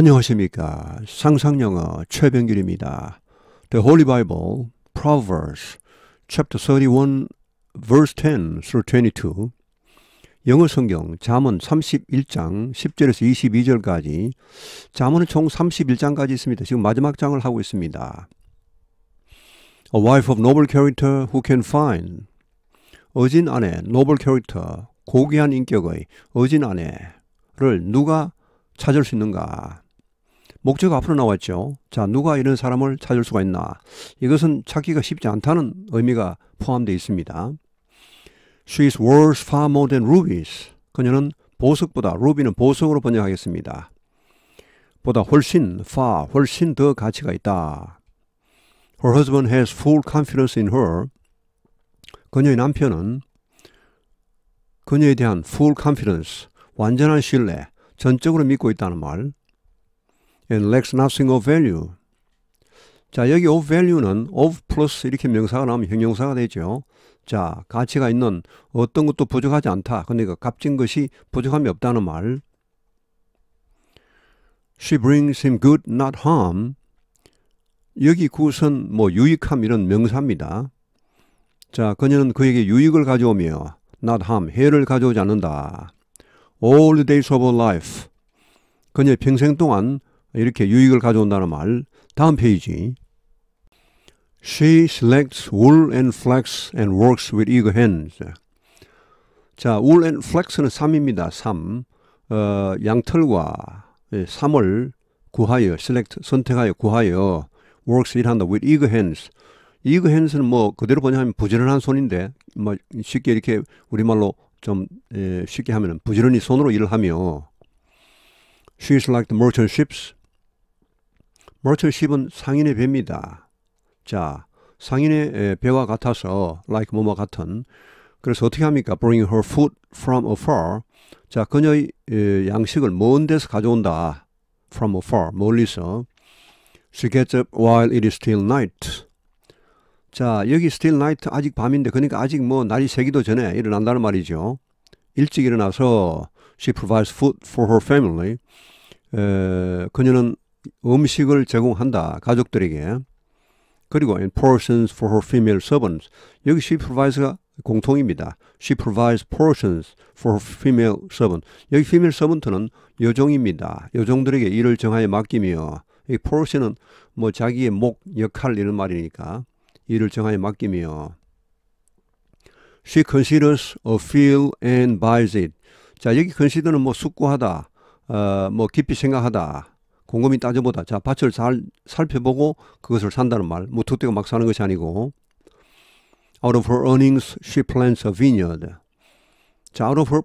안녕하십니까. 상상영어 최병길입니다. The Holy Bible, Proverbs, Chapter 31, Verse 10 through 22 영어 성경 잠언 31장 10절에서 22절까지 잠언은 총 31장까지 있습니다. 지금 마지막 장을 하고 있습니다. A wife of noble character who can find 어진 아내, noble character, 고귀한 인격의 어진 아내를 누가 찾을 수 있는가? 목적 앞으로 나왔죠. 자, 누가 이런 사람을 찾을 수가 있나? 이것은 찾기가 쉽지 않다는 의미가 포함되어 있습니다. She is worth far more than rubies. 그녀는 보석보다 루비는 보석으로 번역하겠습니다. 보다 훨씬 far 훨씬 더 가치가 있다. Her husband has full confidence in her. 그녀의 남편은 그녀에 대한 full confidence 완전한 신뢰 전적으로 믿고 있다는 말. and l a c nothing of value. 자, 여기 of value는 of plus 이렇게 명사가 나오면 형용사가 되죠. 자, 가치가 있는 어떤 것도 부족하지 않다. 그러니까 값진 것이 부족함이 없다는 말. She brings him good, not harm. 여기 구선 뭐 유익함 이런 명사입니다. 자, 그녀는 그에게 유익을 가져오며 not harm, 해를 가져오지 않는다. All the days of her life. 그녀의 평생 동안 이렇게 유익을 가져온다는 말. 다음 페이지. She selects wool and flax and works with eager hands. 자, wool and flax는 삶입니다. 삶. 어, 양털과 삶을 구하여, select, 선택하여 구하여, works 일한다. with eager hands. eager hands는 뭐 그대로 번역하면 부지런한 손인데, 뭐 쉽게 이렇게 우리말로 좀 에, 쉽게 하면 부지런히 손으로 일을 하며, She is like the merchant ships 머털십은 상인의 배입니다. 자, 상인의 배와 같아서 like 뭐뭐 같은 그래서 어떻게 합니까? Bring her food from afar. 자, 그녀의 양식을 먼 데서 가져온다. From afar, 멀리서. She gets up while it is still night. 자, 여기 still night 아직 밤인데 그러니까 아직 뭐 날이 새기도 전에 일어난다는 말이죠. 일찍 일어나서 she provides food for her family. 에, 그녀는 음식을 제공한다. 가족들에게. 그리고 in portions for her female servants. 여기 she provides가 공통입니다. She provides portions for her female servant. 여기 female servant는 여종입니다. 여종들에게 일을 정하여 맡기며 이 portion은 뭐 자기의 목, 역할 이런 말이니까 일을 정하여 맡기며 She considers a field and buys it. 자 여기 consider는 뭐 숙고하다, 어, 뭐 깊이 생각하다, 곰곰이 따져보다 자 밭을 잘 살펴보고 그것을 산다는 말. 무턱대고막 뭐 사는 것이 아니고 out of her earnings she plants a vineyard. 자 out of her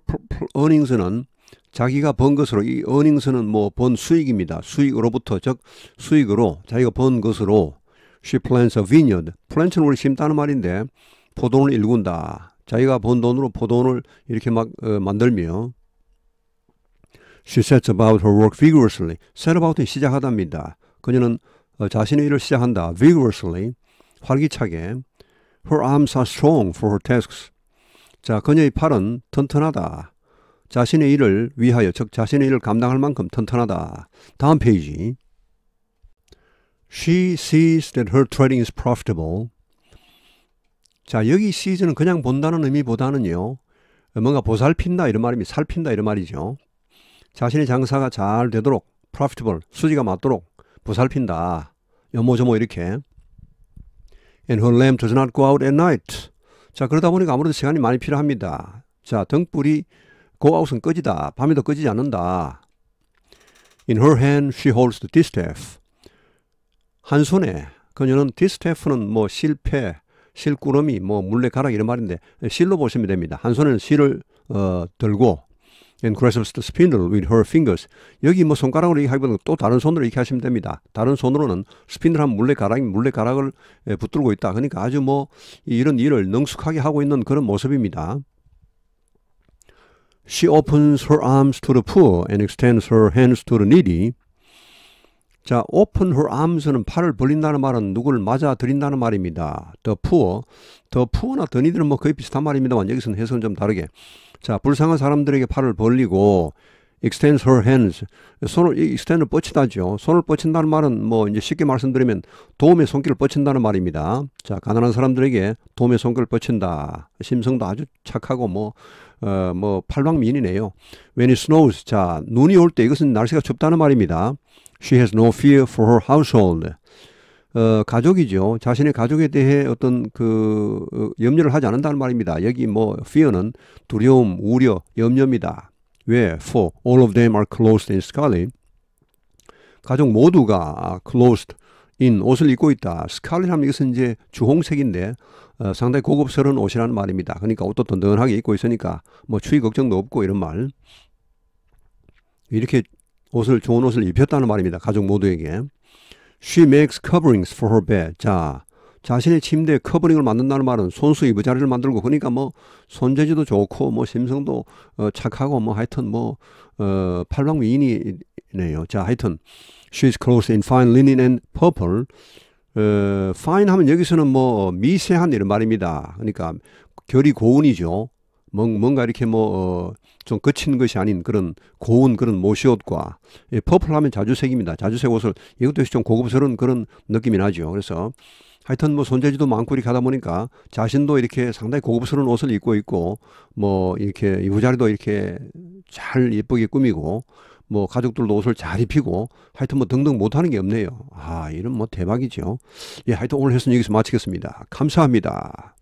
earnings는 자기가 번 것으로 이 earnings는 뭐 번 수익입니다. 수익으로부터 즉 수익으로 자기가 번 것으로 she plants a vineyard. plant는 우리 심다는 말인데 포도원을 일군다. 자기가 번 돈으로 포도원을 이렇게 막 어, 만들며 She sets about her work vigorously. set about은 시작하답니다. 그녀는 자신의 일을 시작한다. vigorously 활기차게. Her arms are strong for her tasks. 자, 그녀의 팔은 튼튼하다. 자신의 일을 위하여 즉 자신의 일을 감당할 만큼 튼튼하다. 다음 페이지. She sees that her trading is profitable. 자, 여기 sees는 그냥 본다는 의미보다는요. 뭔가 보살핀다 이런 말입니다. 살핀다 이런 말이죠. 자신의 장사가 잘 되도록 프로피트블 수지가 맞도록 보살핀다. 여모저모 이렇게. And her lamb does not go out at night. 자 그러다 보니까 아무래도 시간이 많이 필요합니다. 자 등불이 go out은 꺼지다. 밤에도 꺼지지 않는다. In her hand she holds the distaff. 한 손에 그녀는 distaff는 뭐 실패, 실꾸러미, 뭐 물레가락 이런 말인데 실로 보시면 됩니다. 한 손에는 실을 어, 들고 and grasped the spindle with her fingers. 여기 뭐 손가락으로 얘기하기보다는 또 다른 손으로 이렇게 하시면 됩니다. 다른 손으로는 스피드한 물레가락, 이 물레가락을 붙들고 있다. 그러니까 아주 뭐 이런 일을 능숙하게 하고 있는 그런 모습입니다. She opens her arms to the poor and extends her hands to the needy. 자, open her arms는 팔을 벌린다는 말은 누구를 맞아 들인다는 말입니다. The poor, the poor나 the needy는 뭐 거의 비슷한 말입니다만 여기서는 해석은 좀 다르게 자, 불쌍한 사람들에게 팔을 벌리고 extends her hands. 손을 extend을 뻗친다죠. 손을 뻗친다는 말은 뭐 이제 쉽게 말씀드리면 도움의 손길을 뻗친다는 말입니다. 자, 가난한 사람들에게 도움의 손길을 뻗친다. 심성도 아주 착하고 뭐 어, 뭐팔방민이네요 When it snows. 자, 눈이 올 때 이것은 날씨가 춥다는 말입니다. She has no fear for her household. 어, 가족이죠. 자신의 가족에 대해 어떤 그 어, 염려를 하지 않는다는 말입니다. 여기 뭐 fear는 두려움, 우려, 염려입니다. 왜? For all of them are closed in scarlet. 가족 모두가 closed in 옷을 입고 있다. scarlet 하면 이것은 이제 주홍색인데 어, 상당히 고급스러운 옷이라는 말입니다. 그러니까 옷도 든든하게 입고 있으니까 뭐 추위 걱정도 없고 이런 말. 이렇게 옷을 좋은 옷을 입혔다는 말입니다. 가족 모두에게. She makes coverings for her bed. 자, 자신의 침대에 커버링을 만든다는 말은 손수 이부자리를 만들고 그러니까 뭐 손재주도 좋고 뭐 심성도 어, 착하고 뭐 하여튼 뭐 어, 팔방미인이네요. 자, 하여튼 she's clothed in fine linen and purple. 어, fine 하면 여기서는 뭐 미세한 이런 말입니다. 그러니까 결이 고운이죠. 뭔가 이렇게 뭐, 어, 좀 거친 것이 아닌 그런 고운 그런 모시옷과, 예, 퍼플 하면 자주색입니다. 자주색 옷을, 이것도 역시 좀 고급스러운 그런 느낌이 나죠. 그래서 하여튼 뭐 손재주도 많고 이렇게 하다 보니까 자신도 이렇게 상당히 고급스러운 옷을 입고 있고, 뭐, 이렇게 후자리도 이렇게 잘 예쁘게 꾸미고, 뭐 가족들도 옷을 잘 입히고 하여튼 뭐 등등 못하는 게 없네요. 아 이런 뭐 대박이죠. 예 하여튼 오늘 했으니 여기서 마치겠습니다. 감사합니다.